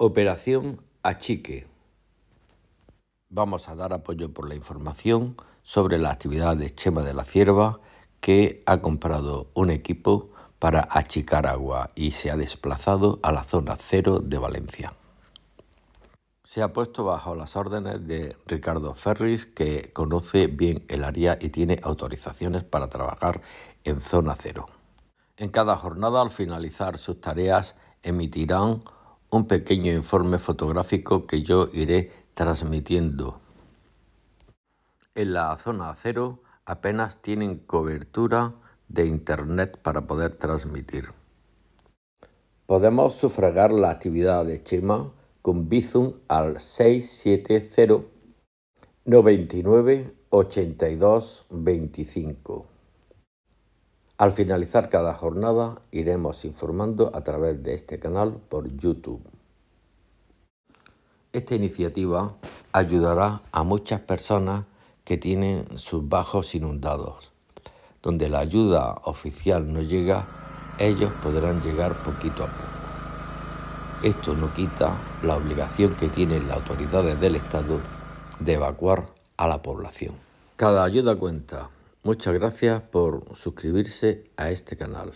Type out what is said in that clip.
Operación Achique. Vamos a dar apoyo por la información sobre la actividad de Chema de la Cierva que ha comprado un equipo para achicar agua y se ha desplazado a la zona cero de Valencia. Se ha puesto bajo las órdenes de Ricardo Ferris que conoce bien el área y tiene autorizaciones para trabajar en zona cero. En cada jornada al finalizar sus tareas emitirán un pequeño informe fotográfico que yo iré transmitiendo. En la zona cero apenas tienen cobertura de Internet para poder transmitir. Podemos sufragar la actividad de Chema con Bizum al 670 99 82 25. Al finalizar cada jornada iremos informando a través de este canal por YouTube. Esta iniciativa ayudará a muchas personas que tienen sus bajos inundados. Donde la ayuda oficial no llega, ellos podrán llegar poquito a poco. Esto no quita la obligación que tienen las autoridades del Estado de evacuar a la población. Cada ayuda cuenta. Muchas gracias por suscribirse a este canal.